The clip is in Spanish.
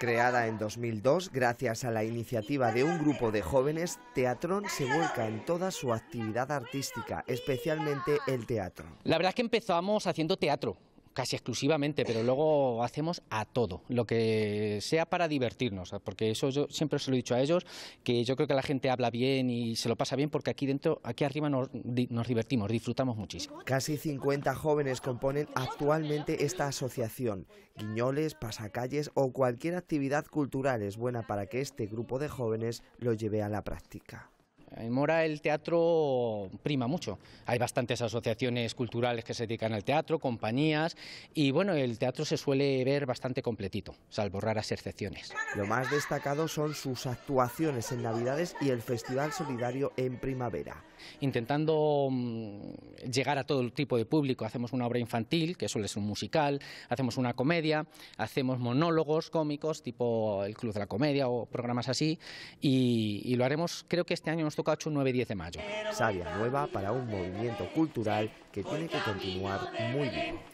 Creada en 2002, gracias a la iniciativa de un grupo de jóvenes, Teatrón se vuelca en toda su actividad artística, especialmente el teatro. La verdad es que empezamos haciendo teatro casi exclusivamente, pero luego hacemos a todo, lo que sea para divertirnos, porque eso yo siempre se lo he dicho a ellos, que yo creo que la gente habla bien y se lo pasa bien porque aquí dentro, aquí arriba nos, nos divertimos, disfrutamos muchísimo. Casi 50 jóvenes componen actualmente esta asociación. Guiñoles, pasacalles o cualquier actividad cultural es buena para que este grupo de jóvenes lo lleve a la práctica. En Mora el teatro prima mucho. Hay bastantes asociaciones culturales que se dedican al teatro, compañías, y bueno, el teatro se suele ver bastante completito, salvo raras excepciones. Lo más destacado son sus actuaciones en Navidades y el Festival Solidario en primavera. Intentando mm, llegar a todo tipo de público. Hacemos una obra infantil, que suele ser un musical, hacemos una comedia, hacemos monólogos cómicos, tipo el Club de la Comedia o programas así, y, lo haremos, creo que este año nos toca 8, 9 10 de mayo. Sabia nueva para un movimiento cultural que tiene que continuar muy bien.